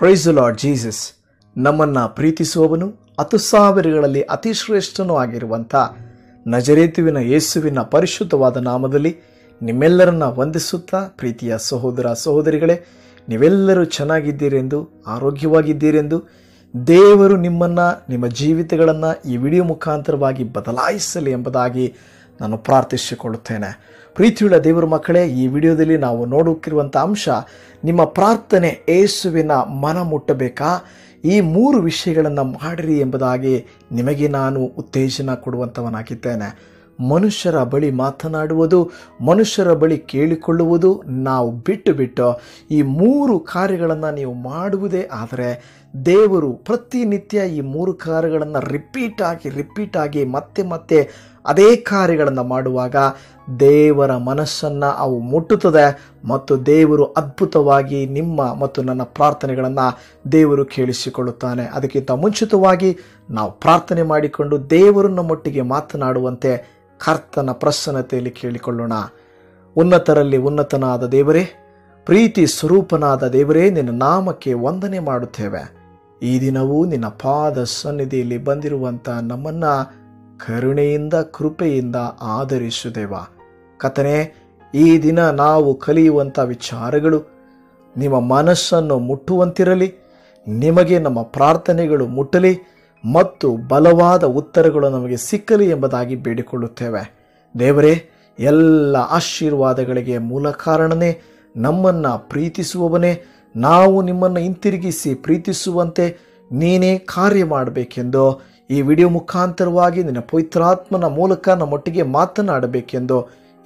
price lord Jesus ನಮ್ಮನ್ನು ಪ್ರೀತಿಸುವವನು ಹತ್ತು ಸಾವಿರಗಳಲ್ಲಿ ಅತಿ ಶ್ರೇಷ್ಠನೂ ಆಗಿರುವಂಥ ನಜರೇತುವಿನ ಯೇಸುವಿನ ಪರಿಶುದ್ಧವಾದ ನಾಮದಲ್ಲಿ ನಿಮ್ಮೆಲ್ಲರನ್ನ ವಂದಿಸುತ್ತಾ ಪ್ರೀತಿಯ ಸಹೋದರ ಸಹೋದರಿಗಳೇ ನೀವೆಲ್ಲರೂ ಚೆನ್ನಾಗಿದ್ದೀರೆಂದು ಆರೋಗ್ಯವಾಗಿದ್ದೀರೆಂದು ದೇವರು ನಿಮ್ಮನ್ನು ನಿಮ್ಮ ಜೀವಿತಗಳನ್ನು ಈ ವಿಡಿಯೋ ಮುಖಾಂತರವಾಗಿ ಬದಲಾಯಿಸಲಿ ಎಂಬುದಾಗಿ ನಾನು ಪ್ರಾರ್ಥಿಸಿಕೊಳ್ಳುತ್ತೇನೆ ಪ್ರೀತಿಯುಳ್ಳ ದೇವರ ಮಕ್ಕಳೇ ಈ ವಿಡಿಯೋದಲ್ಲಿ ನಾವು ನೋಡುತ್ತಿರುವಂಥ ಅಂಶ ನಿಮ್ಮ ಪ್ರಾರ್ಥನೆ ಏಸುವಿನ ಮನ ಮುಟ್ಟಬೇಕಾ ಈ ಮೂರು ವಿಷಯಗಳನ್ನು ಮಾಡಿರಿ ಎಂಬುದಾಗಿ ನಿಮಗೆ ನಾನು ಉತ್ತೇಜನ ಕೊಡುವಂಥವನಾಗಿದ್ದೇನೆ ಮನುಷ್ಯರ ಬಳಿ ಮಾತನಾಡುವುದು ಮನುಷ್ಯರ ಬಳಿ ಕೇಳಿಕೊಳ್ಳುವುದು ನಾವು ಬಿಟ್ಟು ಬಿಟ್ಟು ಈ ಮೂರು ಕಾರ್ಯಗಳನ್ನು ನೀವು ಮಾಡುವುದೇ ಆದರೆ ದೇವರು ಪ್ರತಿನಿತ್ಯ ಈ ಮೂರು ಕಾರ್ಯಗಳನ್ನು ರಿಪೀಟಾಗಿ ರಿಪೀಟಾಗಿ ಮತ್ತೆ ಮತ್ತೆ ಅದೇ ಕಾರ್ಯಗಳನ್ನು ಮಾಡುವಾಗ ದೇವರ ಮನಸ್ಸನ್ನು ಅವು ಮುಟ್ಟುತ್ತದೆ ಮತ್ತು ದೇವರು ಅದ್ಭುತವಾಗಿ ನಿಮ್ಮ ಮತ್ತು ನನ್ನ ಪ್ರಾರ್ಥನೆಗಳನ್ನು ದೇವರು ಕೇಳಿಸಿಕೊಳ್ಳುತ್ತಾನೆ ಅದಕ್ಕಿಂತ ಮುಂಚಿತವಾಗಿ ನಾವು ಪ್ರಾರ್ಥನೆ ಮಾಡಿಕೊಂಡು ದೇವರನ್ನ ಮೊಟ್ಟಿಗೆ ಮಾತನಾಡುವಂತೆ ಕರ್ತನ ಪ್ರಸನ್ನತೆಯಲ್ಲಿ ಕೇಳಿಕೊಳ್ಳೋಣ ಉನ್ನತರಲ್ಲಿ ಉನ್ನತನಾದ ದೇವರೇ ಪ್ರೀತಿ ಸ್ವರೂಪನಾದ ದೇವರೇ ನಿನ್ನ ನಾಮಕ್ಕೆ ವಂದನೆ ಮಾಡುತ್ತೇವೆ ಈ ದಿನವೂ ನಿನ್ನ ಪಾದ ಸನ್ನಿಧಿಯಲ್ಲಿ ಬಂದಿರುವಂಥ ನಮ್ಮನ್ನು ಕರುಣೆಯಿಂದ ಕೃಪೆಯಿಂದ ಆಧರಿಸುದೇವ ಕಥನೆ ಈ ದಿನ ನಾವು ಕಲಿಯುವಂಥ ವಿಚಾರಗಳು ನಿಮ್ಮ ಮನಸ್ಸನ್ನು ಮುಟ್ಟುವಂತಿರಲಿ ನಿಮಗೆ ನಮ್ಮ ಪ್ರಾರ್ಥನೆಗಳು ಮುಟ್ಟಲಿ ಮತ್ತು ಬಲವಾದ ಉತ್ತರಗಳು ನಮಗೆ ಸಿಕ್ಕಲಿ ಎಂಬುದಾಗಿ ಬೇಡಿಕೊಳ್ಳುತ್ತೇವೆ ದೇವರೇ ಎಲ್ಲ ಆಶೀರ್ವಾದಗಳಿಗೆ ಮೂಲ ಕಾರಣನೇ ನಮ್ಮನ್ನು ಪ್ರೀತಿಸುವವನೇ ನಾವು ನಿಮ್ಮನ್ನು ಹಿಂತಿರುಗಿಸಿ ಪ್ರೀತಿಸುವಂತೆ ನೀನೇ ಕಾರ್ಯ ಮಾಡಬೇಕೆಂದು ಈ ವಿಡಿಯೋ ಮುಖಾಂತರವಾಗಿ ನಿನ್ನ ಪವಿತ್ರಾತ್ಮನ ಮೂಲಕ ನಮ್ಮೊಟ್ಟಿಗೆ ಮಾತನಾಡಬೇಕೆಂದು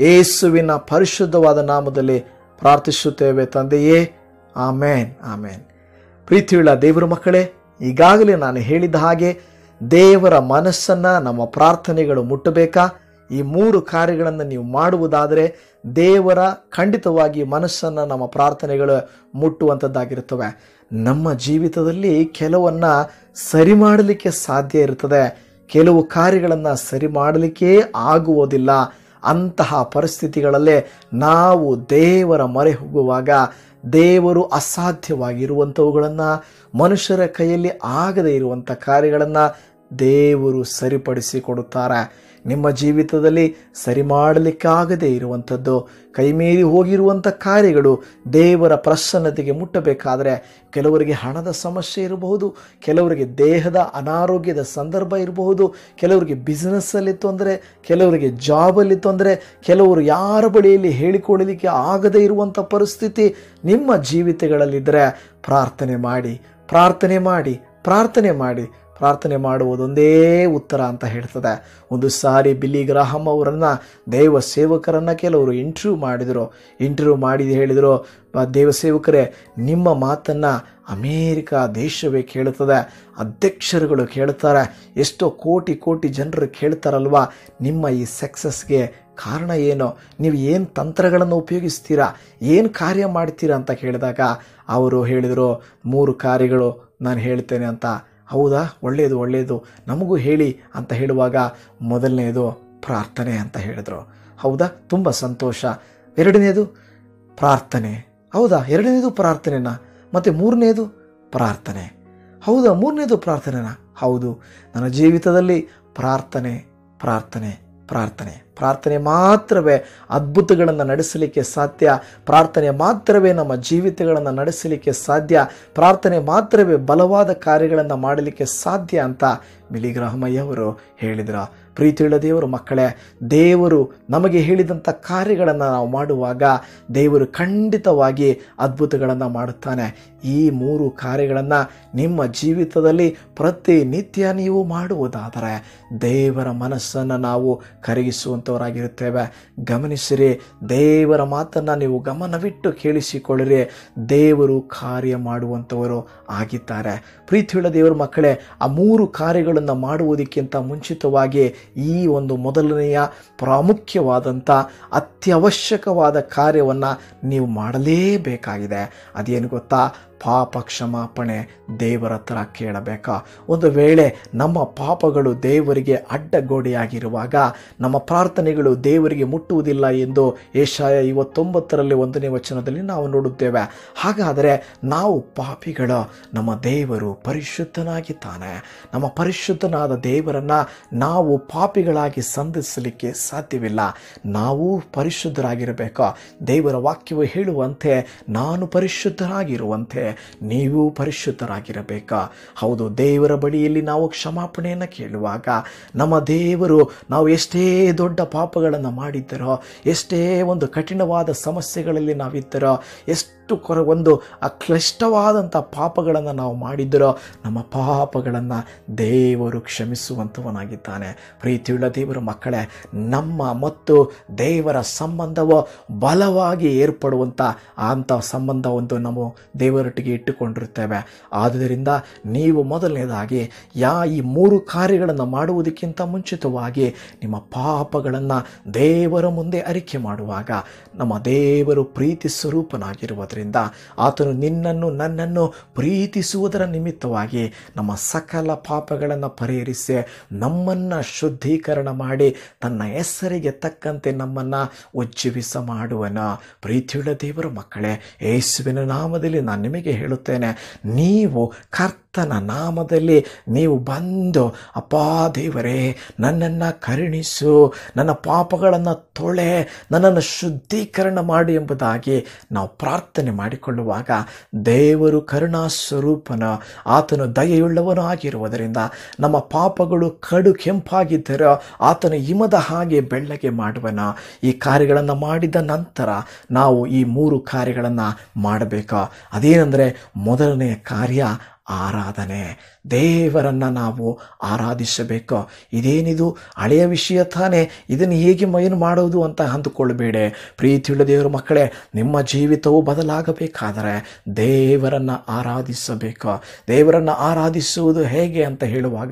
ಯೇಸುವಿನ ಪರಿಶುದ್ಧವಾದ ನಾಮದಲ್ಲಿ ಪ್ರಾರ್ಥಿಸುತ್ತೇವೆ ತಂದೆಯೇ ಆಮೇನ್ ಆಮೇನ್ ಪ್ರೀತಿಯುಳ್ಳ ದೇವರ ಮಕ್ಕಳೇ ಈಗಾಗಲೇ ನಾನು ಹೇಳಿದ ಹಾಗೆ ದೇವರ ಮನಸ್ಸನ್ನು ನಮ್ಮ ಪ್ರಾರ್ಥನೆಗಳು ಮುಟ್ಟಬೇಕಾ ಈ ಮೂರು ಕಾರ್ಯಗಳನ್ನು ನೀವು ಮಾಡುವುದಾದರೆ ದೇವರ ಖಂಡಿತವಾಗಿ ಮನಸ್ಸನ್ನು ನಮ್ಮ ಪ್ರಾರ್ಥನೆಗಳು ಮುಟ್ಟುವಂಥದ್ದಾಗಿರುತ್ತವೆ ನಮ್ಮ ಜೀವಿತದಲ್ಲಿ ಕೆಲವನ್ನು ಸರಿ ಮಾಡಲಿಕ್ಕೆ ಸಾಧ್ಯ ಇರುತ್ತದೆ ಕೆಲವು ಕಾರ್ಯಗಳನ್ನು ಸರಿ ಮಾಡಲಿಕ್ಕೇ ಆಗುವುದಿಲ್ಲ ಅಂತಹ ಪರಿಸ್ಥಿತಿಗಳಲ್ಲಿ ನಾವು ದೇವರ ಮೊರೆ ಹೋಗುವಾಗ ದೇವರು ಅಸಾಧ್ಯವಾಗಿರುವಂಥವುಗಳನ್ನು ಮನುಷ್ಯರ ಕೈಯಲ್ಲಿ ಆಗದೇ ಇರುವಂಥ ಕಾರ್ಯಗಳನ್ನು ದೇವರು ಸರಿಪಡಿಸಿಕೊಡುತ್ತಾರೆ ನಿಮ್ಮ ಜೀವಿತದಲ್ಲಿ ಸರಿ ಮಾಡಲಿಕ್ಕಾಗದೇ ಇರುವಂಥದ್ದು ಕೈಮೀರಿ ಹೋಗಿರುವಂಥ ಕಾರ್ಯಗಳು ದೇವರ ಪ್ರಸನ್ನತೆಗೆ ಮುಟ್ಟಬೇಕಾದರೆ ಕೆಲವರಿಗೆ ಹಣದ ಸಮಸ್ಯೆ ಇರಬಹುದು ಕೆಲವರಿಗೆ ದೇಹದ ಅನಾರೋಗ್ಯದ ಸಂದರ್ಭ ಇರಬಹುದು ಕೆಲವರಿಗೆ ಬಿಸ್ನೆಸ್ಸಲ್ಲಿ ತೊಂದರೆ ಕೆಲವರಿಗೆ ಜಾಬಲ್ಲಿ ತೊಂದರೆ ಕೆಲವರು ಯಾರ ಬಳಿಯಲ್ಲಿ ಹೇಳಿಕೊಳ್ಳಲಿಕ್ಕೆ ಆಗದೇ ಇರುವಂಥ ಪರಿಸ್ಥಿತಿ ನಿಮ್ಮ ಜೀವಿತಗಳಲ್ಲಿದ್ದರೆ ಪ್ರಾರ್ಥನೆ ಮಾಡಿ ಪ್ರಾರ್ಥನೆ ಮಾಡಿ ಪ್ರಾರ್ಥನೆ ಮಾಡಿ ಪ್ರಾರ್ಥನೆ ಮಾಡುವುದೊಂದೇ ಉತ್ತರ ಅಂತ ಹೇಳ್ತದೆ ಒಂದು ಸಾರಿ ಬಿಲ್ಲಿ ಗ್ರಾಹಮ್ ಅವರನ್ನು ದೈವ ಸೇವಕರನ್ನು ಕೆಲವರು ಇಂಟರ್ವ್ಯೂ ಮಾಡಿದರು ಇಂಟ್ರ್ಯೂ ಮಾಡಿದ ಹೇಳಿದರು ದೇವ ಸೇವಕರೇ ನಿಮ್ಮ ಮಾತನ್ನು ಅಮೇರಿಕ ದೇಶವೇ ಕೇಳುತ್ತದೆ ಅಧ್ಯಕ್ಷರುಗಳು ಕೇಳ್ತಾರೆ ಎಷ್ಟೋ ಕೋಟಿ ಕೋಟಿ ಜನರು ಕೇಳ್ತಾರಲ್ವಾ ನಿಮ್ಮ ಈ ಸಕ್ಸಸ್ಗೆ ಕಾರಣ ಏನು ನೀವು ಏನು ತಂತ್ರಗಳನ್ನು ಉಪಯೋಗಿಸ್ತೀರಾ ಏನು ಕಾರ್ಯ ಮಾಡ್ತೀರಾ ಅಂತ ಕೇಳಿದಾಗ ಅವರು ಹೇಳಿದರು ಮೂರು ಕಾರ್ಯಗಳು ನಾನು ಹೇಳ್ತೇನೆ ಅಂತ ಹೌದಾ ಒಳ್ಳೆಯದು ಒಳ್ಳೆಯದು ನಮಗೂ ಹೇಳಿ ಅಂತ ಹೇಳುವಾಗ ಮೊದಲನೆಯದು ಪ್ರಾರ್ಥನೆ ಅಂತ ಹೇಳಿದರು ಹೌದಾ ತುಂಬ ಸಂತೋಷ ಎರಡನೇದು ಪ್ರಾರ್ಥನೆ ಹೌದಾ ಎರಡನೇದು ಪ್ರಾರ್ಥನೆನಾ ಮತ್ತು ಮೂರನೇದು ಪ್ರಾರ್ಥನೆ ಹೌದಾ ಮೂರನೇದು ಪ್ರಾರ್ಥನೆನಾ ಹೌದು ನನ್ನ ಜೀವಿತದಲ್ಲಿ ಪ್ರಾರ್ಥನೆ ಪ್ರಾರ್ಥನೆ ಪ್ರಾರ್ಥನೆ ಪ್ರಾರ್ಥನೆ ಮಾತ್ರವೇ ಅದ್ಭುತಗಳನ್ನು ನಡೆಸಲಿಕ್ಕೆ ಸಾಧ್ಯ ಪ್ರಾರ್ಥನೆ ಮಾತ್ರವೇ ನಮ್ಮ ಜೀವಿತಗಳನ್ನು ನಡೆಸಲಿಕ್ಕೆ ಸಾಧ್ಯ ಪ್ರಾರ್ಥನೆ ಮಾತ್ರವೇ ಬಲವಾದ ಕಾರ್ಯಗಳನ್ನು ಮಾಡಲಿಕ್ಕೆ ಸಾಧ್ಯ ಅಂತ ಅವರು ಹೇಳಿದರು ಪ್ರೀತಿಯುಳ್ಳ ದೇವರು ಮಕ್ಕಳೇ ದೇವರು ನಮಗೆ ಹೇಳಿದಂಥ ಕಾರ್ಯಗಳನ್ನು ನಾವು ಮಾಡುವಾಗ ದೇವರು ಖಂಡಿತವಾಗಿ ಅದ್ಭುತಗಳನ್ನು ಮಾಡುತ್ತಾನೆ ಈ ಮೂರು ಕಾರ್ಯಗಳನ್ನು ನಿಮ್ಮ ಜೀವಿತದಲ್ಲಿ ಪ್ರತಿನಿತ್ಯ ನೀವು ಮಾಡುವುದಾದರೆ ದೇವರ ಮನಸ್ಸನ್ನು ನಾವು ಕರಗಿಸುವಂಥವರಾಗಿರುತ್ತೇವೆ ಗಮನಿಸಿರಿ ದೇವರ ಮಾತನ್ನು ನೀವು ಗಮನವಿಟ್ಟು ಕೇಳಿಸಿಕೊಳ್ಳಿರಿ ದೇವರು ಕಾರ್ಯ ಮಾಡುವಂಥವರು ಆಗಿದ್ದಾರೆ ಪ್ರೀತಿಯುಳ್ಳ ದೇವರ ಮಕ್ಕಳೇ ಆ ಮೂರು ಕಾರ್ಯಗಳನ್ನು ಮಾಡುವುದಕ್ಕಿಂತ ಮುಂಚಿತವಾಗಿ ಈ ಒಂದು ಮೊದಲನೆಯ ಪ್ರಾಮುಖ್ಯವಾದಂಥ ಅತ್ಯವಶ್ಯಕವಾದ ಕಾರ್ಯವನ್ನು ನೀವು ಮಾಡಲೇಬೇಕಾಗಿದೆ ಅದೇನು ಗೊತ್ತಾ ಪಾಪ ಕ್ಷಮಾಪಣೆ ದೇವರ ಹತ್ರ ಕೇಳಬೇಕಾ ಒಂದು ವೇಳೆ ನಮ್ಮ ಪಾಪಗಳು ದೇವರಿಗೆ ಅಡ್ಡಗೋಡೆಯಾಗಿರುವಾಗ ನಮ್ಮ ಪ್ರಾರ್ಥನೆಗಳು ದೇವರಿಗೆ ಮುಟ್ಟುವುದಿಲ್ಲ ಎಂದು ಏಷಾಯ ಇವತ್ತೊಂಬತ್ತರಲ್ಲಿ ಒಂದನೇ ವಚನದಲ್ಲಿ ನಾವು ನೋಡುತ್ತೇವೆ ಹಾಗಾದರೆ ನಾವು ಪಾಪಿಗಳ ನಮ್ಮ ದೇವರು ಪರಿಶುದ್ಧನಾಗಿದ್ದಾನೆ ನಮ್ಮ ಪರಿಶುದ್ಧನಾದ ದೇವರನ್ನು ನಾವು ಪಾಪಿಗಳಾಗಿ ಸಂಧಿಸಲಿಕ್ಕೆ ಸಾಧ್ಯವಿಲ್ಲ ನಾವು ಪರಿಶುದ್ಧರಾಗಿರಬೇಕು ದೇವರ ವಾಕ್ಯವು ಹೇಳುವಂತೆ ನಾನು ಪರಿಶುದ್ಧರಾಗಿರುವಂತೆ ನೀವು ಪರಿಶುದ್ಧರಾಗಿರಬೇಕಾ ಹೌದು ದೇವರ ಬಳಿಯಲ್ಲಿ ನಾವು ಕ್ಷಮಾಪಣೆಯನ್ನು ಕೇಳುವಾಗ ನಮ್ಮ ದೇವರು ನಾವು ಎಷ್ಟೇ ದೊಡ್ಡ ಪಾಪಗಳನ್ನು ಮಾಡಿದ್ದರೋ ಎಷ್ಟೇ ಒಂದು ಕಠಿಣವಾದ ಸಮಸ್ಯೆಗಳಲ್ಲಿ ನಾವಿದ್ದರೋ ಎಷ್ಟು ಎಷ್ಟು ಕೊರ ಒಂದು ಅಕ್ಲಿಷ್ಟವಾದಂಥ ಪಾಪಗಳನ್ನು ನಾವು ಮಾಡಿದ್ದರೋ ನಮ್ಮ ಪಾಪಗಳನ್ನು ದೇವರು ಕ್ಷಮಿಸುವಂಥವನಾಗಿದ್ದಾನೆ ಪ್ರೀತಿಯುಳ್ಳ ದೇವರ ಮಕ್ಕಳೇ ನಮ್ಮ ಮತ್ತು ದೇವರ ಸಂಬಂಧವು ಬಲವಾಗಿ ಏರ್ಪಡುವಂಥ ಅಂಥ ಸಂಬಂಧವೊಂದು ನಾವು ದೇವರೊಟ್ಟಿಗೆ ಇಟ್ಟುಕೊಂಡಿರ್ತೇವೆ ಆದ್ದರಿಂದ ನೀವು ಮೊದಲನೇದಾಗಿ ಯಾ ಈ ಮೂರು ಕಾರ್ಯಗಳನ್ನು ಮಾಡುವುದಕ್ಕಿಂತ ಮುಂಚಿತವಾಗಿ ನಿಮ್ಮ ಪಾಪಗಳನ್ನು ದೇವರ ಮುಂದೆ ಅರಿಕೆ ಮಾಡುವಾಗ ನಮ್ಮ ದೇವರು ಪ್ರೀತಿ ಸ್ವರೂಪನಾಗಿರುವುದರಿಂದ ಆದ್ದರಿಂದ ಆತನು ನಿನ್ನನ್ನು ನನ್ನನ್ನು ಪ್ರೀತಿಸುವುದರ ನಿಮಿತ್ತವಾಗಿ ನಮ್ಮ ಸಕಲ ಪಾಪಗಳನ್ನು ಪರಿಹರಿಸಿ ನಮ್ಮನ್ನು ಶುದ್ಧೀಕರಣ ಮಾಡಿ ತನ್ನ ಹೆಸರಿಗೆ ತಕ್ಕಂತೆ ನಮ್ಮನ್ನು ಉಜ್ಜೀವಿಸ ಮಾಡುವನ ಪ್ರೀತಿಯುಳ್ಳ ದೇವರ ಮಕ್ಕಳೇ ಯೇಸುವಿನ ನಾಮದಲ್ಲಿ ನಾನು ನಿಮಗೆ ಹೇಳುತ್ತೇನೆ ನೀವು ಕರ್ತ ಆತನ ನಾಮದಲ್ಲಿ ನೀವು ಬಂದು ಅಪ್ಪ ದೇವರೇ ನನ್ನನ್ನು ಕರುಣಿಸು ನನ್ನ ಪಾಪಗಳನ್ನು ತೊಳೆ ನನ್ನನ್ನು ಶುದ್ಧೀಕರಣ ಮಾಡಿ ಎಂಬುದಾಗಿ ನಾವು ಪ್ರಾರ್ಥನೆ ಮಾಡಿಕೊಳ್ಳುವಾಗ ದೇವರು ಕರುಣಾ ಸ್ವರೂಪನ ಆತನು ದಯೆಯುಳ್ಳವನು ಆಗಿರುವುದರಿಂದ ನಮ್ಮ ಪಾಪಗಳು ಕಡು ಕೆಂಪಾಗಿದ್ದರೂ ಆತನ ಹಿಮದ ಹಾಗೆ ಬೆಳ್ಳಗೆ ಮಾಡುವನ ಈ ಕಾರ್ಯಗಳನ್ನು ಮಾಡಿದ ನಂತರ ನಾವು ಈ ಮೂರು ಕಾರ್ಯಗಳನ್ನು ಮಾಡಬೇಕು ಅದೇನೆಂದರೆ ಮೊದಲನೆಯ ಕಾರ್ಯ ಆರಾಧನೆ ದೇವರನ್ನು ನಾವು ಆರಾಧಿಸಬೇಕು ಇದೇನಿದು ಹಳೆಯ ವಿಷಯ ತಾನೇ ಇದನ್ನು ಹೇಗೆ ಮೈನ್ ಮಾಡೋದು ಅಂತ ಅಂದುಕೊಳ್ಳಬೇಡಿ ಪ್ರೀತಿಯುಳ್ಳ ದೇವರ ಮಕ್ಕಳೇ ನಿಮ್ಮ ಜೀವಿತವು ಬದಲಾಗಬೇಕಾದರೆ ದೇವರನ್ನು ಆರಾಧಿಸಬೇಕು ದೇವರನ್ನು ಆರಾಧಿಸುವುದು ಹೇಗೆ ಅಂತ ಹೇಳುವಾಗ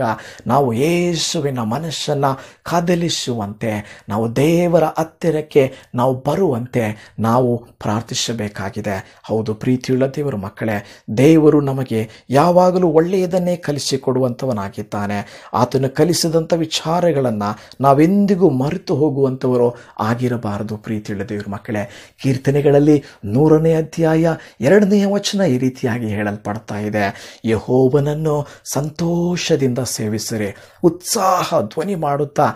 ನಾವು ಯೇಸುವಿನ ಮನಸ್ಸನ್ನು ಕದಲಿಸುವಂತೆ ನಾವು ದೇವರ ಹತ್ತಿರಕ್ಕೆ ನಾವು ಬರುವಂತೆ ನಾವು ಪ್ರಾರ್ಥಿಸಬೇಕಾಗಿದೆ ಹೌದು ಪ್ರೀತಿಯುಳ್ಳ ದೇವರ ಮಕ್ಕಳೇ ದೇವರು ನಮಗೆ ಯಾವ ಯಾವಾಗಲೂ ಒಳ್ಳೆಯದನ್ನೇ ಕಲಿಸಿಕೊಡುವಂಥವನಾಗಿದ್ದಾನೆ ಆತನು ಕಲಿಸಿದಂಥ ವಿಚಾರಗಳನ್ನು ನಾವೆಂದಿಗೂ ಮರೆತು ಹೋಗುವಂಥವರು ಆಗಿರಬಾರದು ಪ್ರೀತಿ ದೇವ್ರ ಮಕ್ಕಳೇ ಕೀರ್ತನೆಗಳಲ್ಲಿ ನೂರನೇ ಅಧ್ಯಾಯ ಎರಡನೆಯ ವಚನ ಈ ರೀತಿಯಾಗಿ ಹೇಳಲ್ಪಡ್ತಾ ಇದೆ ಯಹೋವನನ್ನು ಸಂತೋಷದಿಂದ ಸೇವಿಸಿರಿ ಉತ್ಸಾಹ ಧ್ವನಿ ಮಾಡುತ್ತಾ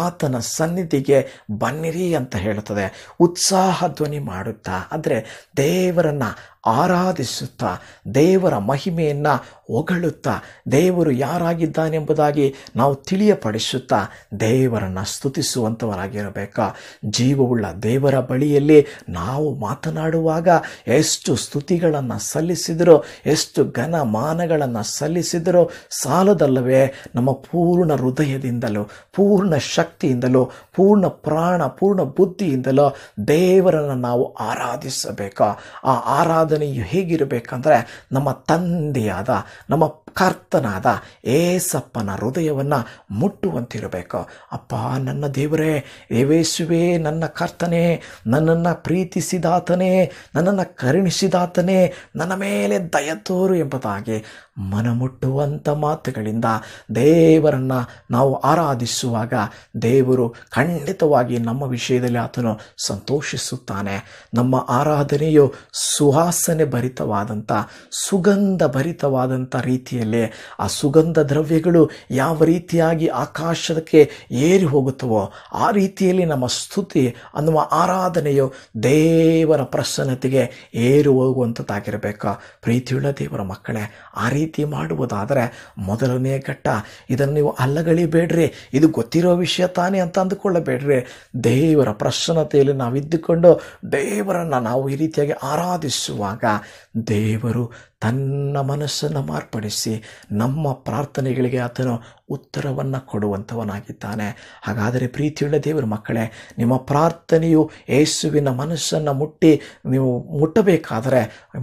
ಆತನ ಸನ್ನಿಧಿಗೆ ಬನ್ನಿರಿ ಅಂತ ಹೇಳುತ್ತದೆ ಉತ್ಸಾಹ ಧ್ವನಿ ಮಾಡುತ್ತಾ ಅಂದರೆ ದೇವರನ್ನು ಆರಾಧಿಸುತ್ತಾ ದೇವರ ಮಹಿಮೆಯನ್ನು ಹೊಗಳುತ್ತಾ ದೇವರು ಯಾರಾಗಿದ್ದಾನೆಂಬುದಾಗಿ ನಾವು ತಿಳಿಯಪಡಿಸುತ್ತಾ ದೇವರನ್ನು ಸ್ತುತಿಸುವಂಥವರಾಗಿರಬೇಕಾ ಜೀವವುಳ್ಳ ದೇವರ ಬಳಿಯಲ್ಲಿ ನಾವು ಮಾತನಾಡುವಾಗ ಎಷ್ಟು ಸ್ತುತಿಗಳನ್ನು ಸಲ್ಲಿಸಿದರೂ ಎಷ್ಟು ಘನಮಾನಗಳನ್ನು ಸಲ್ಲಿಸಿದರೂ ಸಾಲದಲ್ಲವೇ ನಮ್ಮ ಪೂರ್ಣ ಹೃದಯದಿಂದಲೋ ಪೂರ್ಣ ಶಕ್ತಿಯಿಂದಲೋ ಪೂರ್ಣ ಪ್ರಾಣ ಪೂರ್ಣ ಬುದ್ಧಿಯಿಂದಲೋ ದೇವರನ್ನು ನಾವು ಆರಾಧಿಸಬೇಕಾ ಆ ಆರಾಧ ಆರಾಧನೆಯು ಹೇಗಿರಬೇಕಂದ್ರೆ ನಮ್ಮ ತಂದೆಯಾದ ನಮ್ಮ ಕರ್ತನಾದ ಏಸಪ್ಪನ ಹೃದಯವನ್ನು ಮುಟ್ಟುವಂತಿರಬೇಕು ಅಪ್ಪ ನನ್ನ ದೇವರೇ ಏವೇಸುವೆ ನನ್ನ ಕರ್ತನೇ ನನ್ನನ್ನು ಪ್ರೀತಿಸಿದಾತನೇ ನನ್ನನ್ನು ಕರುಣಿಸಿದಾತನೇ ನನ್ನ ಮೇಲೆ ದಯ ಎಂಬುದಾಗಿ ಮನಮುಟ್ಟುವಂಥ ಮಾತುಗಳಿಂದ ದೇವರನ್ನು ನಾವು ಆರಾಧಿಸುವಾಗ ದೇವರು ಖಂಡಿತವಾಗಿ ನಮ್ಮ ವಿಷಯದಲ್ಲಿ ಆತನು ಸಂತೋಷಿಸುತ್ತಾನೆ ನಮ್ಮ ಆರಾಧನೆಯು ಸುಹಾಸನೆ ಭರಿತವಾದಂಥ ಸುಗಂಧ ಭರಿತವಾದಂಥ ರೀತಿಯಲ್ಲಿ ಆ ಸುಗಂಧ ದ್ರವ್ಯಗಳು ಯಾವ ರೀತಿಯಾಗಿ ಆಕಾಶಕ್ಕೆ ಏರಿ ಹೋಗುತ್ತವೋ ಆ ರೀತಿಯಲ್ಲಿ ನಮ್ಮ ಸ್ತುತಿ ಅನ್ನುವ ಆರಾಧನೆಯು ದೇವರ ಪ್ರಸನ್ನತೆಗೆ ಏರಿ ಹೋಗುವಂಥದ್ದಾಗಿರಬೇಕು ಪ್ರೀತಿಯುಳ್ಳ ದೇವರ ಮಕ್ಕಳೇ ಆ ರೀತಿ ರೀತಿ ಮಾಡುವುದಾದರೆ ಮೊದಲನೇ ಘಟ್ಟ ಇದನ್ನು ನೀವು ಅಲ್ಲಗಳಿಬೇಡ್ರಿ ಇದು ಗೊತ್ತಿರೋ ವಿಷಯ ತಾನೇ ಅಂತ ಅಂದುಕೊಳ್ಳಬೇಡ್ರಿ ದೇವರ ಪ್ರಸನ್ನತೆಯಲ್ಲಿ ನಾವಿದ್ದುಕೊಂಡು ದೇವರನ್ನು ನಾವು ಈ ರೀತಿಯಾಗಿ ಆರಾಧಿಸುವಾಗ ದೇವರು ತನ್ನ ಮನಸ್ಸನ್ನು ಮಾರ್ಪಡಿಸಿ ನಮ್ಮ ಪ್ರಾರ್ಥನೆಗಳಿಗೆ ಆತನು ಉತ್ತರವನ್ನು ಕೊಡುವಂಥವನಾಗಿದ್ದಾನೆ ಹಾಗಾದರೆ ಪ್ರೀತಿಯುಳ್ಳ ದೇವರ ಮಕ್ಕಳೇ ನಿಮ್ಮ ಪ್ರಾರ್ಥನೆಯು ಯೇಸುವಿನ ಮನಸ್ಸನ್ನು ಮುಟ್ಟಿ ನೀವು ಮುಟ್ಟಬೇಕಾದರೆ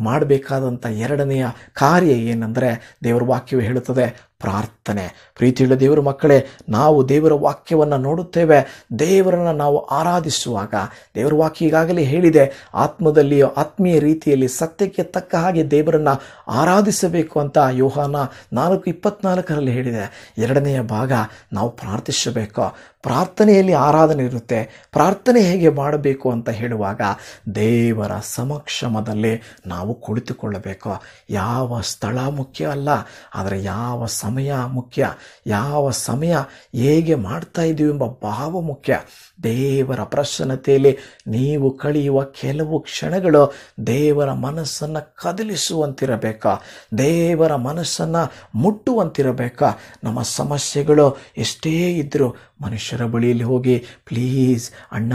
ಮಾಡಬೇಕಾದಂಥ ಎರಡನೆಯ ಕಾರ್ಯ ಏನೆಂದರೆ ದೇವರ ವಾಕ್ಯವು ಹೇಳುತ್ತದೆ ಪ್ರಾರ್ಥನೆ ಪ್ರೀತಿಯುಳ್ಳ ದೇವರ ಮಕ್ಕಳೇ ನಾವು ದೇವರ ವಾಕ್ಯವನ್ನು ನೋಡುತ್ತೇವೆ ದೇವರನ್ನು ನಾವು ಆರಾಧಿಸುವಾಗ ದೇವರ ವಾಕ್ಯ ಈಗಾಗಲೇ ಹೇಳಿದೆ ಆತ್ಮದಲ್ಲಿಯೋ ಆತ್ಮೀಯ ರೀತಿಯಲ್ಲಿ ಸತ್ಯಕ್ಕೆ ತಕ್ಕ ಹಾಗೆ ದೇವರನ್ನು ಆರಾಧಿಸಬೇಕು ಅಂತ ಯೋಹಾನ ನಾಲ್ಕು ಇಪ್ಪತ್ನಾಲ್ಕರಲ್ಲಿ ಹೇಳಿದೆ ಎರಡನೆಯ ಭಾಗ ನಾವು ಪ್ರಾರ್ಥಿಸಬೇಕು ಪ್ರಾರ್ಥನೆಯಲ್ಲಿ ಆರಾಧನೆ ಇರುತ್ತೆ ಪ್ರಾರ್ಥನೆ ಹೇಗೆ ಮಾಡಬೇಕು ಅಂತ ಹೇಳುವಾಗ ದೇವರ ಸಮಕ್ಷಮದಲ್ಲಿ ನಾವು ಕುಳಿತುಕೊಳ್ಳಬೇಕು ಯಾವ ಸ್ಥಳ ಮುಖ್ಯ ಅಲ್ಲ ಆದರೆ ಯಾವ ಸಮಯ ಮುಖ್ಯ ಯಾವ ಸಮಯ ಹೇಗೆ ಮಾಡ್ತಾ ಇದ್ದೀವಿ ಎಂಬ ಭಾವ ಮುಖ್ಯ ದೇವರ ಪ್ರಸನ್ನತೆಯಲ್ಲಿ ನೀವು ಕಳೆಯುವ ಕೆಲವು ಕ್ಷಣಗಳು ದೇವರ ಮನಸ್ಸನ್ನು ಕದಲಿಸುವಂತಿರಬೇಕಾ ದೇವರ ಮನಸ್ಸನ್ನು ಮುಟ್ಟುವಂತಿರಬೇಕಾ ನಮ್ಮ ಸಮಸ್ಯೆಗಳು ಎಷ್ಟೇ ಇದ್ದರೂ ಮನುಷ್ಯರ ಬಳಿಯಲ್ಲಿ ಹೋಗಿ ಪ್ಲೀಸ್ ಅಣ್ಣ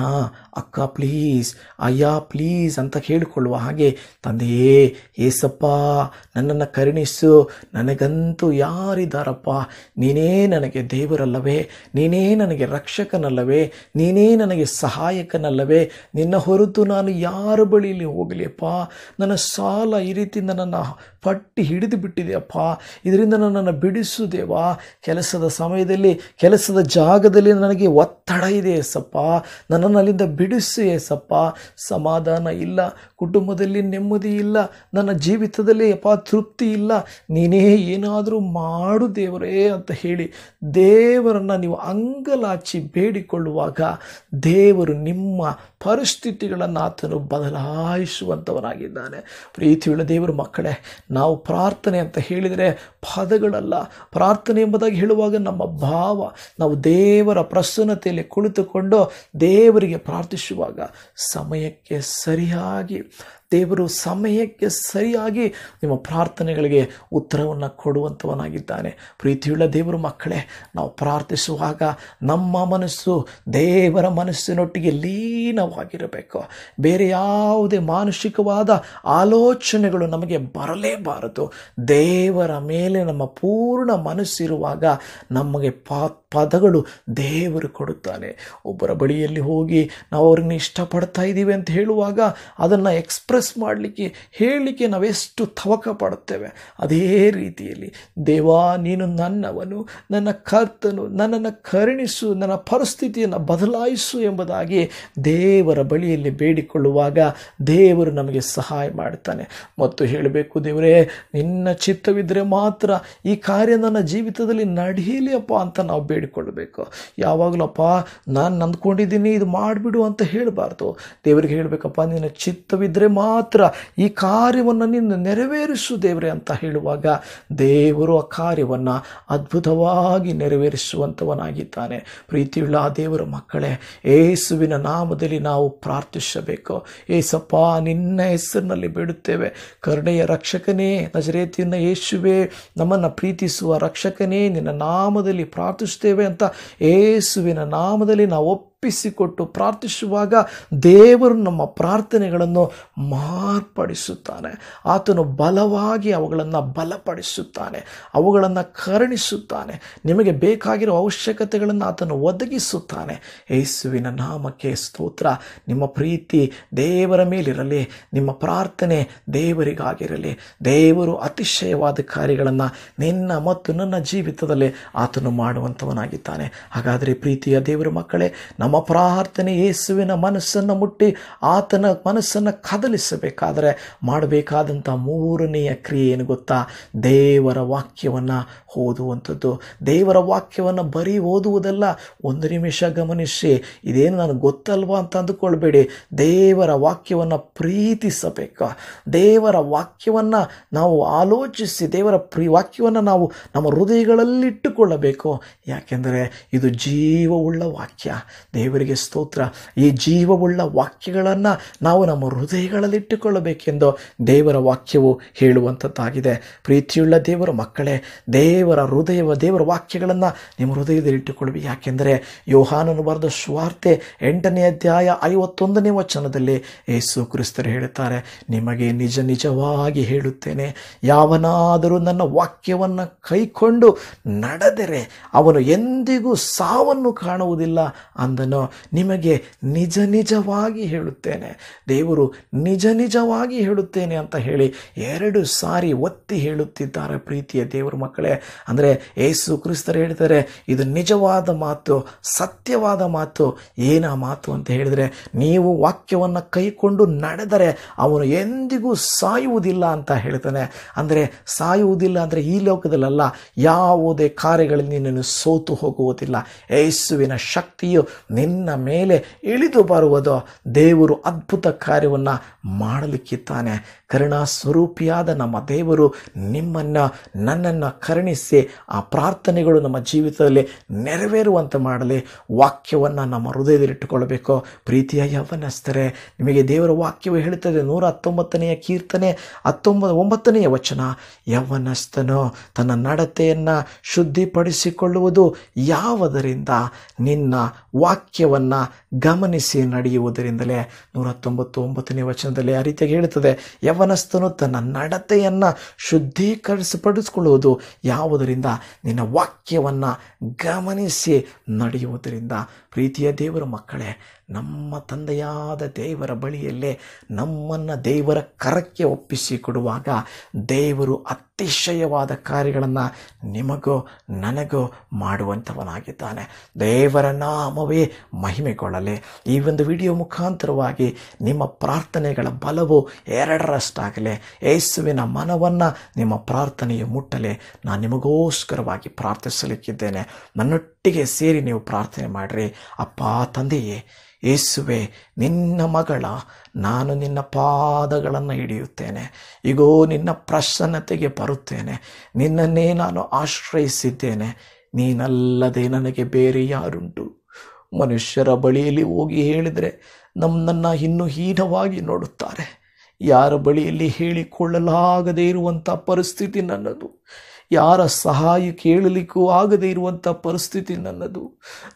ಅಕ್ಕ ಪ್ಲೀಸ್ ಅಯ್ಯ ಪ್ಲೀಸ್ ಅಂತ ಕೇಳಿಕೊಳ್ಳುವ ಹಾಗೆ ತಂದೆಯೇ ಏಸಪ್ಪ ನನ್ನನ್ನು ಕರುಣಿಸು ನನಗಂತೂ ಯಾರಿದ್ದಾರಪ್ಪ ನೀನೇ ನನಗೆ ದೇವರಲ್ಲವೇ ನೀನೇ ನನಗೆ ರಕ್ಷಕನಲ್ಲವೇ ನೀನೇ ನನಗೆ ಸಹಾಯಕನಲ್ಲವೇ ನಿನ್ನ ಹೊರತು ನಾನು ಯಾರ ಬಳಿಯಲ್ಲಿ ಹೋಗಲಿಯಪ್ಪ ನನ್ನ ಸಾಲ ಈ ರೀತಿಯಿಂದ ನನ್ನ ಪಟ್ಟಿ ಹಿಡಿದು ಬಿಟ್ಟಿದೆಯಪ್ಪ ಇದರಿಂದ ನನ್ನನ್ನು ಬಿಡಿಸು ಕೆಲಸದ ಸಮಯದಲ್ಲಿ ಕೆಲಸದ ಜಾಗದಲ್ಲಿ ನನಗೆ ಒತ್ತಡ ಇದೆ ಸಪ್ಪ ನನ್ನನ್ನು ಅಲ್ಲಿಂದ ಬಿಡಿಸಿ ಸಪ್ಪ ಸಮಾಧಾನ ಇಲ್ಲ ಕುಟುಂಬದಲ್ಲಿ ನೆಮ್ಮದಿ ಇಲ್ಲ ನನ್ನ ಜೀವಿತದಲ್ಲಿ ಅಪ ತೃಪ್ತಿ ಇಲ್ಲ ನೀನೇ ಏನಾದರೂ ಮಾಡು ದೇವರೇ ಅಂತ ಹೇಳಿ ದೇವರನ್ನು ನೀವು ಅಂಗಲಾಚಿ ಬೇಡಿಕೊಳ್ಳುವಾಗ ದೇವರು ನಿಮ್ಮ ಪರಿಸ್ಥಿತಿಗಳನ್ನು ಆತನು ಬದಲಾಯಿಸುವಂಥವನಾಗಿದ್ದಾನೆ ಪ್ರೀತಿಯುಳ್ಳ ದೇವರು ಮಕ್ಕಳೇ ನಾವು ಪ್ರಾರ್ಥನೆ ಅಂತ ಹೇಳಿದರೆ ಪದಗಳಲ್ಲ ಪ್ರಾರ್ಥನೆ ಎಂಬುದಾಗಿ ಹೇಳುವಾಗ ನಮ್ಮ ಭಾವ ನಾವು ದೇವರ ಪ್ರಸನ್ನತೆಯಲ್ಲಿ ಕುಳಿತುಕೊಂಡು ದೇವರಿಗೆ ಪ್ರಾರ್ಥನೆ ಪ್ರಾರ್ಥಿಸುವಾಗ ಸಮಯಕ್ಕೆ ಸರಿಯಾಗಿ ದೇವರು ಸಮಯಕ್ಕೆ ಸರಿಯಾಗಿ ನಿಮ್ಮ ಪ್ರಾರ್ಥನೆಗಳಿಗೆ ಉತ್ತರವನ್ನು ಕೊಡುವಂಥವನಾಗಿದ್ದಾನೆ ಪ್ರೀತಿಯುಳ್ಳ ದೇವರು ಮಕ್ಕಳೇ ನಾವು ಪ್ರಾರ್ಥಿಸುವಾಗ ನಮ್ಮ ಮನಸ್ಸು ದೇವರ ಮನಸ್ಸಿನೊಟ್ಟಿಗೆ ಲೀನವಾಗಿರಬೇಕು ಬೇರೆ ಯಾವುದೇ ಮಾನಸಿಕವಾದ ಆಲೋಚನೆಗಳು ನಮಗೆ ಬರಲೇಬಾರದು ದೇವರ ಮೇಲೆ ನಮ್ಮ ಪೂರ್ಣ ಮನಸ್ಸಿರುವಾಗ ನಮಗೆ ಪಾ ಪದಗಳು ದೇವರು ಕೊಡುತ್ತಾನೆ ಒಬ್ಬರ ಬಳಿಯಲ್ಲಿ ಹೋಗಿ ನಾವು ಅವ್ರನ್ನ ಇಷ್ಟಪಡ್ತಾ ಇದ್ದೀವಿ ಅಂತ ಹೇಳುವಾಗ ಅದನ್ನು ಎಕ್ಸ್ಪ್ರೆಸ್ ಮಾಡಲಿಕ್ಕೆ ಹೇಳಲಿಕ್ಕೆ ನಾವೆಷ್ಟು ತವಕ ಪಡುತ್ತೇವೆ ಅದೇ ರೀತಿಯಲ್ಲಿ ದೇವ ನೀನು ನನ್ನವನು ನನ್ನ ಕರ್ತನು ನನ್ನನ್ನು ಕರುಣಿಸು ನನ್ನ ಪರಿಸ್ಥಿತಿಯನ್ನು ಬದಲಾಯಿಸು ಎಂಬುದಾಗಿ ದೇವರ ಬಳಿಯಲ್ಲಿ ಬೇಡಿಕೊಳ್ಳುವಾಗ ದೇವರು ನಮಗೆ ಸಹಾಯ ಮಾಡ್ತಾನೆ ಮತ್ತು ಹೇಳಬೇಕು ದೇವರೇ ನಿನ್ನ ಚಿತ್ತವಿದ್ದರೆ ಮಾತ್ರ ಈ ಕಾರ್ಯ ನನ್ನ ಜೀವಿತದಲ್ಲಿ ನಡೆಯಲಿ ಅಪ್ಪ ಅಂತ ನಾವು ಬೇಡಿಕೊಳ್ಳಬೇಕು ಯಾವಾಗಲಪ್ಪ ನಾನು ನಂದ್ಕೊಂಡಿದ್ದೀನಿ ಇದು ಮಾಡಿಬಿಡು ಅಂತ ಹೇಳಬಾರ್ದು ದೇವರಿಗೆ ಹೇಳಬೇಕಪ್ಪ ನಿನ್ನ ಚಿತ್ತವಿದ್ದರೆ ಮಾತ್ರ ಮಾತ್ರ ಈ ಕಾರ್ಯವನ್ನು ನಿನ್ನ ನೆರವೇರಿಸು ದೇವರೇ ಅಂತ ಹೇಳುವಾಗ ದೇವರು ಆ ಕಾರ್ಯವನ್ನು ಅದ್ಭುತವಾಗಿ ನೆರವೇರಿಸುವಂಥವನಾಗಿದ್ದಾನೆ ಪ್ರೀತಿಯುಳ್ಳ ದೇವರ ಮಕ್ಕಳೇ ಏಸುವಿನ ನಾಮದಲ್ಲಿ ನಾವು ಪ್ರಾರ್ಥಿಸಬೇಕು ಏಸಪ್ಪ ನಿನ್ನ ಹೆಸರಿನಲ್ಲಿ ಬಿಡುತ್ತೇವೆ ಕರುಣೆಯ ರಕ್ಷಕನೇ ನಜರೇತಿಯನ್ನು ಯೇಸುವೆ ನಮ್ಮನ್ನು ಪ್ರೀತಿಸುವ ರಕ್ಷಕನೇ ನಿನ್ನ ನಾಮದಲ್ಲಿ ಪ್ರಾರ್ಥಿಸುತ್ತೇವೆ ಅಂತ ಏಸುವಿನ ನಾಮದಲ್ಲಿ ನಾವು ಒಪ್ಪಿಸಿಕೊಟ್ಟು ಪ್ರಾರ್ಥಿಸುವಾಗ ದೇವರು ನಮ್ಮ ಪ್ರಾರ್ಥನೆಗಳನ್ನು ಮಾರ್ಪಡಿಸುತ್ತಾನೆ ಆತನು ಬಲವಾಗಿ ಅವುಗಳನ್ನು ಬಲಪಡಿಸುತ್ತಾನೆ ಅವುಗಳನ್ನು ಕರುಣಿಸುತ್ತಾನೆ ನಿಮಗೆ ಬೇಕಾಗಿರೋ ಅವಶ್ಯಕತೆಗಳನ್ನು ಆತನು ಒದಗಿಸುತ್ತಾನೆ ಯೇಸುವಿನ ನಾಮಕ್ಕೆ ಸ್ತೋತ್ರ ನಿಮ್ಮ ಪ್ರೀತಿ ದೇವರ ಮೇಲಿರಲಿ ನಿಮ್ಮ ಪ್ರಾರ್ಥನೆ ದೇವರಿಗಾಗಿರಲಿ ದೇವರು ಅತಿಶಯವಾದ ಕಾರ್ಯಗಳನ್ನು ನಿನ್ನ ಮತ್ತು ನನ್ನ ಜೀವಿತದಲ್ಲಿ ಆತನು ಮಾಡುವಂಥವನಾಗಿದ್ದಾನೆ ಹಾಗಾದರೆ ಪ್ರೀತಿಯ ದೇವರ ಮಕ್ಕಳೇ ನಮ್ಮ ನಮ್ಮ ಪ್ರಾರ್ಥನೆ ಯೇಸುವಿನ ಮನಸ್ಸನ್ನು ಮುಟ್ಟಿ ಆತನ ಮನಸ್ಸನ್ನು ಕದಲಿಸಬೇಕಾದರೆ ಮಾಡಬೇಕಾದಂಥ ಮೂರನೆಯ ಕ್ರಿಯೆ ಏನು ಗೊತ್ತಾ ದೇವರ ವಾಕ್ಯವನ್ನು ಓದುವಂಥದ್ದು ದೇವರ ವಾಕ್ಯವನ್ನು ಬರೀ ಓದುವುದಲ್ಲ ಒಂದು ನಿಮಿಷ ಗಮನಿಸಿ ಇದೇನು ನನಗೆ ಗೊತ್ತಲ್ವಾ ಅಂತ ಅಂದುಕೊಳ್ಬೇಡಿ ದೇವರ ವಾಕ್ಯವನ್ನು ಪ್ರೀತಿಸಬೇಕು ದೇವರ ವಾಕ್ಯವನ್ನು ನಾವು ಆಲೋಚಿಸಿ ದೇವರ ಪ್ರೀ ವಾಕ್ಯವನ್ನು ನಾವು ನಮ್ಮ ಹೃದಯಗಳಲ್ಲಿಟ್ಟುಕೊಳ್ಳಬೇಕು ಯಾಕೆಂದರೆ ಇದು ಜೀವವುಳ್ಳ ವಾಕ್ಯ ದೇವರಿಗೆ ಸ್ತೋತ್ರ ಈ ಜೀವವುಳ್ಳ ವಾಕ್ಯಗಳನ್ನು ನಾವು ನಮ್ಮ ಹೃದಯಗಳಲ್ಲಿಟ್ಟುಕೊಳ್ಳಬೇಕೆಂದು ದೇವರ ವಾಕ್ಯವು ಹೇಳುವಂಥದ್ದಾಗಿದೆ ಪ್ರೀತಿಯುಳ್ಳ ದೇವರ ಮಕ್ಕಳೇ ದೇವರ ಹೃದಯ ದೇವರ ವಾಕ್ಯಗಳನ್ನು ನಿಮ್ಮ ಹೃದಯದಲ್ಲಿ ಇಟ್ಟುಕೊಳ್ಳಿ ಯಾಕೆಂದರೆ ಯೋಹಾನನು ಬರೆದ ಸ್ವಾರ್ತೆ ಎಂಟನೇ ಅಧ್ಯಾಯ ಐವತ್ತೊಂದನೇ ವಚನದಲ್ಲಿ ಯೇಸು ಕ್ರಿಸ್ತರು ಹೇಳುತ್ತಾರೆ ನಿಮಗೆ ನಿಜ ನಿಜವಾಗಿ ಹೇಳುತ್ತೇನೆ ಯಾವನಾದರೂ ನನ್ನ ವಾಕ್ಯವನ್ನು ಕೈಕೊಂಡು ನಡೆದರೆ ಅವನು ಎಂದಿಗೂ ಸಾವನ್ನು ಕಾಣುವುದಿಲ್ಲ ಅಂದನು ನಾನು ನಿಮಗೆ ನಿಜ ನಿಜವಾಗಿ ಹೇಳುತ್ತೇನೆ ದೇವರು ನಿಜ ನಿಜವಾಗಿ ಹೇಳುತ್ತೇನೆ ಅಂತ ಹೇಳಿ ಎರಡು ಸಾರಿ ಒತ್ತಿ ಹೇಳುತ್ತಿದ್ದಾರೆ ಪ್ರೀತಿಯ ದೇವರ ಮಕ್ಕಳೇ ಅಂದರೆ ಯೇಸು ಕ್ರಿಸ್ತರು ಹೇಳ್ತಾರೆ ಇದು ನಿಜವಾದ ಮಾತು ಸತ್ಯವಾದ ಮಾತು ಏನ ಮಾತು ಅಂತ ಹೇಳಿದರೆ ನೀವು ವಾಕ್ಯವನ್ನು ಕೈಕೊಂಡು ನಡೆದರೆ ಅವನು ಎಂದಿಗೂ ಸಾಯುವುದಿಲ್ಲ ಅಂತ ಹೇಳ್ತಾನೆ ಅಂದರೆ ಸಾಯುವುದಿಲ್ಲ ಅಂದರೆ ಈ ಲೋಕದಲ್ಲ ಯಾವುದೇ ಕಾರ್ಯಗಳಲ್ಲಿ ನೀನು ಸೋತು ಹೋಗುವುದಿಲ್ಲ ಯೇಸುವಿನ ಶಕ್ತಿಯು ನಿನ್ನ ಮೇಲೆ ಇಳಿದು ಬರುವುದು ದೇವರು ಅದ್ಭುತ ಕಾರ್ಯವನ್ನು ಮಾಡಲಿಕ್ಕಿತ್ತಾನೆ ಕರುಣಾ ಸ್ವರೂಪಿಯಾದ ನಮ್ಮ ದೇವರು ನಿಮ್ಮನ್ನು ನನ್ನನ್ನು ಕರುಣಿಸಿ ಆ ಪ್ರಾರ್ಥನೆಗಳು ನಮ್ಮ ಜೀವಿತದಲ್ಲಿ ನೆರವೇರುವಂತೆ ಮಾಡಲಿ ವಾಕ್ಯವನ್ನು ನಮ್ಮ ಹೃದಯದಲ್ಲಿಟ್ಟುಕೊಳ್ಳಬೇಕು ಪ್ರೀತಿಯ ಯವನಸ್ತರೆ ನಿಮಗೆ ದೇವರ ವಾಕ್ಯವು ಹೇಳುತ್ತದೆ ನೂರ ಹತ್ತೊಂಬತ್ತನೆಯ ಕೀರ್ತನೆ ಹತ್ತೊಂಬ ಒಂಬತ್ತನೆಯ ವಚನ ಯವನಸ್ತನು ತನ್ನ ನಡತೆಯನ್ನು ಶುದ್ಧಿಪಡಿಸಿಕೊಳ್ಳುವುದು ಯಾವುದರಿಂದ ನಿನ್ನ ವಾಕ್ಯ ವಾಕ್ಯವನ್ನು ಗಮನಿಸಿ ನಡೆಯುವುದರಿಂದಲೇ ನೂರ ತೊಂಬತ್ತೊಂಬತ್ತನೇ ವಚನದಲ್ಲಿ ಆ ರೀತಿಯಾಗಿ ಹೇಳುತ್ತದೆ ಯವನಸ್ಥನು ತನ್ನ ನಡತೆಯನ್ನು ಶುದ್ಧೀಕರಿಸಪಡಿಸಿಕೊಳ್ಳುವುದು ಯಾವುದರಿಂದ ನಿನ್ನ ವಾಕ್ಯವನ್ನು ಗಮನಿಸಿ ನಡೆಯುವುದರಿಂದ ಪ್ರೀತಿಯ ದೇವರ ಮಕ್ಕಳೇ ನಮ್ಮ ತಂದೆಯಾದ ದೇವರ ಬಳಿಯಲ್ಲೇ ನಮ್ಮನ್ನು ದೇವರ ಕರಕ್ಕೆ ಒಪ್ಪಿಸಿ ಕೊಡುವಾಗ ದೇವರು ಅತ್ ಅತಿಶಯವಾದ ಕಾರ್ಯಗಳನ್ನು ನಿಮಗೂ ನನಗೂ ಮಾಡುವಂಥವನಾಗಿದ್ದಾನೆ ದೇವರ ನಾಮವೇ ಮಹಿಮೆಗೊಳ್ಳಲಿ ಈ ಒಂದು ವಿಡಿಯೋ ಮುಖಾಂತರವಾಗಿ ನಿಮ್ಮ ಪ್ರಾರ್ಥನೆಗಳ ಬಲವು ಎರಡರಷ್ಟಾಗಲಿ ಯೇಸುವಿನ ಮನವನ್ನು ನಿಮ್ಮ ಪ್ರಾರ್ಥನೆಯು ಮುಟ್ಟಲೆ ನಾನು ನಿಮಗೋಸ್ಕರವಾಗಿ ಪ್ರಾರ್ಥಿಸಲಿಕ್ಕಿದ್ದೇನೆ ನನ್ನೊಟ್ಟಿಗೆ ಸೇರಿ ನೀವು ಪ್ರಾರ್ಥನೆ ಮಾಡಿರಿ ಅಪ್ಪ ತಂದೆಯೇ ಏಸುವೆ ನಿನ್ನ ಮಗಳ ನಾನು ನಿನ್ನ ಪಾದಗಳನ್ನು ಹಿಡಿಯುತ್ತೇನೆ ಈಗೋ ನಿನ್ನ ಪ್ರಸನ್ನತೆಗೆ ಬರುತ್ತೇನೆ ನಿನ್ನನ್ನೇ ನಾನು ಆಶ್ರಯಿಸಿದ್ದೇನೆ ನೀನಲ್ಲದೆ ನನಗೆ ಬೇರೆ ಯಾರುಂಟು ಮನುಷ್ಯರ ಬಳಿಯಲ್ಲಿ ಹೋಗಿ ಹೇಳಿದರೆ ನಮ್ಮನ್ನು ಇನ್ನೂ ಹೀನವಾಗಿ ನೋಡುತ್ತಾರೆ ಯಾರ ಬಳಿಯಲ್ಲಿ ಹೇಳಿಕೊಳ್ಳಲಾಗದೇ ಇರುವಂಥ ಪರಿಸ್ಥಿತಿ ನನ್ನದು ಯಾರ ಸಹಾಯ ಕೇಳಲಿಕ್ಕೂ ಆಗದೇ ಇರುವಂಥ ಪರಿಸ್ಥಿತಿ ನನ್ನದು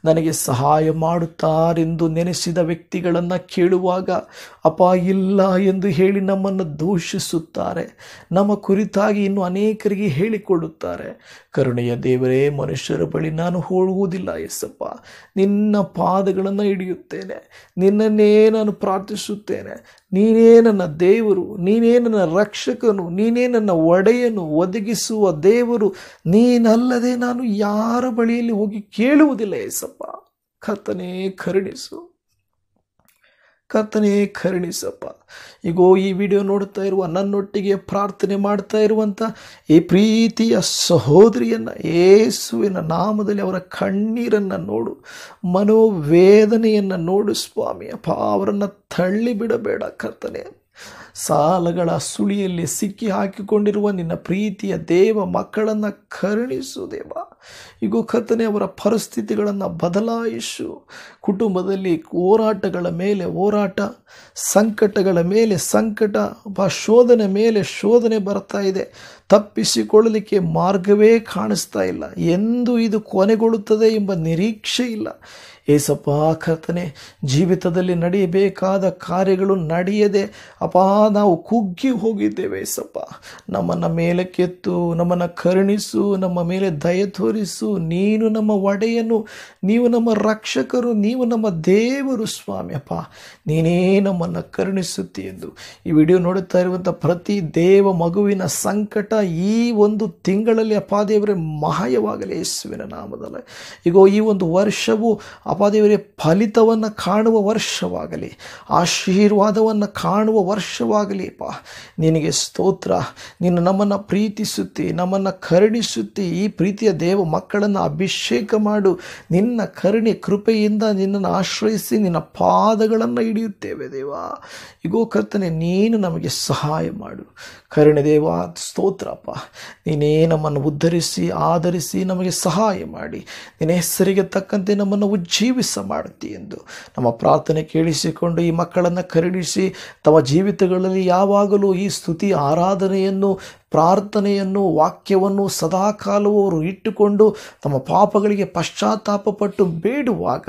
ನನಗೆ ಸಹಾಯ ಮಾಡುತ್ತಾರೆಂದು ನೆನೆಸಿದ ವ್ಯಕ್ತಿಗಳನ್ನು ಕೇಳುವಾಗ ಅಪ ಇಲ್ಲ ಎಂದು ಹೇಳಿ ನಮ್ಮನ್ನು ದೂಷಿಸುತ್ತಾರೆ ನಮ್ಮ ಕುರಿತಾಗಿ ಇನ್ನು ಅನೇಕರಿಗೆ ಹೇಳಿಕೊಳ್ಳುತ್ತಾರೆ ಕರುಣೆಯ ದೇವರೇ ಮನುಷ್ಯರ ಬಳಿ ನಾನು ಹೋಗುವುದಿಲ್ಲ ಎಸ್ಸಪ್ಪ ನಿನ್ನ ಪಾದಗಳನ್ನು ಹಿಡಿಯುತ್ತೇನೆ ನಿನ್ನನ್ನೇ ನಾನು ಪ್ರಾರ್ಥಿಸುತ್ತೇನೆ ನೀನೇ ನನ್ನ ದೇವರು ನೀನೇ ನನ್ನ ರಕ್ಷಕನು ನೀನೇ ನನ್ನ ಒಡೆಯನು ಒದಗಿಸುವ ದೇವರು ನೀನಲ್ಲದೆ ನಾನು ಯಾರ ಬಳಿಯಲ್ಲಿ ಹೋಗಿ ಕೇಳುವುದಿಲ್ಲ ಏಸಪ್ಪ ಕತ್ತನೇ ಕರುಣಿಸು ಕರ್ತನೇ ಕರುಣಿಸಪ್ಪ ಈಗೋ ಈ ವಿಡಿಯೋ ನೋಡ್ತಾ ಇರುವ ನನ್ನೊಟ್ಟಿಗೆ ಪ್ರಾರ್ಥನೆ ಮಾಡ್ತಾ ಇರುವಂಥ ಈ ಪ್ರೀತಿಯ ಸಹೋದರಿಯನ್ನು ಏಸುವಿನ ನಾಮದಲ್ಲಿ ಅವರ ಕಣ್ಣೀರನ್ನು ನೋಡು ಮನೋವೇದನೆಯನ್ನು ನೋಡು ಸ್ವಾಮಿ ಅಪ್ಪ ಅವರನ್ನು ತಳ್ಳಿ ಬಿಡಬೇಡ ಕರ್ತನೆ ಸಾಲಗಳ ಸುಳಿಯಲ್ಲಿ ಸಿಕ್ಕಿ ಹಾಕಿಕೊಂಡಿರುವ ನಿನ್ನ ಪ್ರೀತಿಯ ದೇವ ಮಕ್ಕಳನ್ನು ಕರುಣಿಸು ದೇವ ಇಗೋ ಕರ್ತನೆ ಅವರ ಪರಿಸ್ಥಿತಿಗಳನ್ನು ಬದಲಾಯಿಸು ಕುಟುಂಬದಲ್ಲಿ ಹೋರಾಟಗಳ ಮೇಲೆ ಹೋರಾಟ ಸಂಕಟಗಳ ಮೇಲೆ ಸಂಕಟ ಒಬ್ಬ ಶೋಧನೆ ಮೇಲೆ ಶೋಧನೆ ಬರ್ತಾ ಇದೆ ತಪ್ಪಿಸಿಕೊಳ್ಳಲಿಕ್ಕೆ ಮಾರ್ಗವೇ ಕಾಣಿಸ್ತಾ ಇಲ್ಲ ಎಂದು ಇದು ಕೊನೆಗೊಳ್ಳುತ್ತದೆ ಎಂಬ ನಿರೀಕ್ಷೆ ಇಲ್ಲ ಏಸಪ್ಪ ಕರ್ತನೆ ಜೀವಿತದಲ್ಲಿ ನಡೆಯಬೇಕಾದ ಕಾರ್ಯಗಳು ನಡೆಯದೆ ಅಪ ನಾವು ಕುಗ್ಗಿ ಹೋಗಿದ್ದೇವೆ ಏಸಪ್ಪ ನಮ್ಮನ್ನು ಕೆತ್ತು ನಮ್ಮನ್ನು ಕರುಣಿಸು ನಮ್ಮ ಮೇಲೆ ದಯ ತೋರಿಸು ನೀನು ನಮ್ಮ ಒಡೆಯನು ನೀವು ನಮ್ಮ ರಕ್ಷಕರು ನೀವು ನಮ್ಮ ದೇವರು ಸ್ವಾಮಿಯಪ್ಪ ನೀನೇ ನಮ್ಮನ್ನು ಕರುಣಿಸುತ್ತಿ ಎಂದು ಈ ವಿಡಿಯೋ ನೋಡುತ್ತಾ ಇರುವಂಥ ಪ್ರತಿ ದೇವ ಮಗುವಿನ ಸಂಕಟ ಈ ಒಂದು ತಿಂಗಳಲ್ಲಿ ದೇವರೇ ಮಹಾಯವಾಗಲೇ ಯೇಸುವಿನ ನಾಮದಲ್ಲ ಈಗ ಈ ಒಂದು ವರ್ಷವು ಅಪಾದೇವರೇ ಫಲಿತವನ್ನು ಕಾಣುವ ವರ್ಷವಾಗಲಿ ಆಶೀರ್ವಾದವನ್ನು ಕಾಣುವ ವರ್ಷವಾಗಲಿ ಪಾ ನಿನಗೆ ಸ್ತೋತ್ರ ನೀನು ನಮ್ಮನ್ನು ಪ್ರೀತಿಸುತ್ತಿ ನಮ್ಮನ್ನು ಕರುಣಿಸುತ್ತಿ ಈ ಪ್ರೀತಿಯ ದೇವ ಮಕ್ಕಳನ್ನು ಅಭಿಷೇಕ ಮಾಡು ನಿನ್ನ ಕರುಣೆ ಕೃಪೆಯಿಂದ ನಿನ್ನನ್ನು ಆಶ್ರಯಿಸಿ ನಿನ್ನ ಪಾದಗಳನ್ನು ಹಿಡಿಯುತ್ತೇವೆ ದೇವ ಈಗೋ ಕರ್ತನೆ ನೀನು ನಮಗೆ ಸಹಾಯ ಮಾಡು ಕರುಣೆ ದೇವ ಸ್ತೋತ್ರಪ್ಪ ನೀನೇ ನಮ್ಮನ್ನು ಉದ್ಧರಿಸಿ ಆಧರಿಸಿ ನಮಗೆ ಸಹಾಯ ಮಾಡಿ ನಿನ್ನ ಹೆಸರಿಗೆ ತಕ್ಕಂತೆ ನಮ್ಮನ್ನು ಉಜ್ಜಿ ಜೀವಿಸ ಮಾಡುತ್ತಿ ಎಂದು ನಮ್ಮ ಪ್ರಾರ್ಥನೆ ಕೇಳಿಸಿಕೊಂಡು ಈ ಮಕ್ಕಳನ್ನು ಕರುಣಿಸಿ ತಮ್ಮ ಜೀವಿತಗಳಲ್ಲಿ ಯಾವಾಗಲೂ ಈ ಸ್ತುತಿ ಆರಾಧನೆಯನ್ನು ಪ್ರಾರ್ಥನೆಯನ್ನು ವಾಕ್ಯವನ್ನು ಸದಾಕಾಲವೂ ಅವರು ಇಟ್ಟುಕೊಂಡು ತಮ್ಮ ಪಾಪಗಳಿಗೆ ಪಶ್ಚಾತ್ತಾಪಪಟ್ಟು ಬೇಡುವಾಗ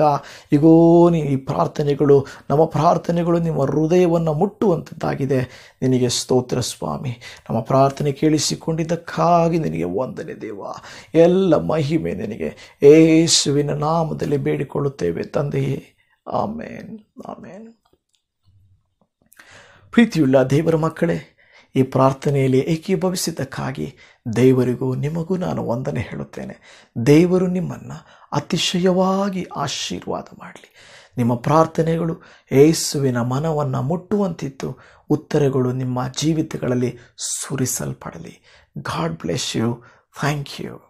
ಈಗೋ ನೀ ಈ ಪ್ರಾರ್ಥನೆಗಳು ನಮ್ಮ ಪ್ರಾರ್ಥನೆಗಳು ನಿಮ್ಮ ಹೃದಯವನ್ನು ಮುಟ್ಟುವಂಥದ್ದಾಗಿದೆ ನಿನಗೆ ಸ್ತೋತ್ರ ಸ್ವಾಮಿ ನಮ್ಮ ಪ್ರಾರ್ಥನೆ ಕೇಳಿಸಿಕೊಂಡಿದ್ದಕ್ಕಾಗಿ ನಿನಗೆ ವಂದನೆ ದೇವ ಎಲ್ಲ ಮಹಿಮೆ ನಿನಗೆ ಏಸುವಿನ ನಾಮದಲ್ಲಿ ಬೇಡಿಕೊಳ್ಳುತ್ತೇವೆ ತಂದೆಯೇ ಆಮೇನ್ ಆಮೇನ್ ಪ್ರೀತಿಯುಳ್ಳ ದೇವರ ಮಕ್ಕಳೇ ಈ ಪ್ರಾರ್ಥನೆಯಲ್ಲಿ ಏಕೀಭವಿಸಿದ್ದಕ್ಕಾಗಿ ದೇವರಿಗೂ ನಿಮಗೂ ನಾನು ವಂದನೆ ಹೇಳುತ್ತೇನೆ ದೇವರು ನಿಮ್ಮನ್ನು ಅತಿಶಯವಾಗಿ ಆಶೀರ್ವಾದ ಮಾಡಲಿ ನಿಮ್ಮ ಪ್ರಾರ್ಥನೆಗಳು ಯೇಸುವಿನ ಮನವನ್ನು ಮುಟ್ಟುವಂತಿತ್ತು ಉತ್ತರಗಳು ನಿಮ್ಮ ಜೀವಿತಗಳಲ್ಲಿ ಸುರಿಸಲ್ಪಡಲಿ God bless you thank you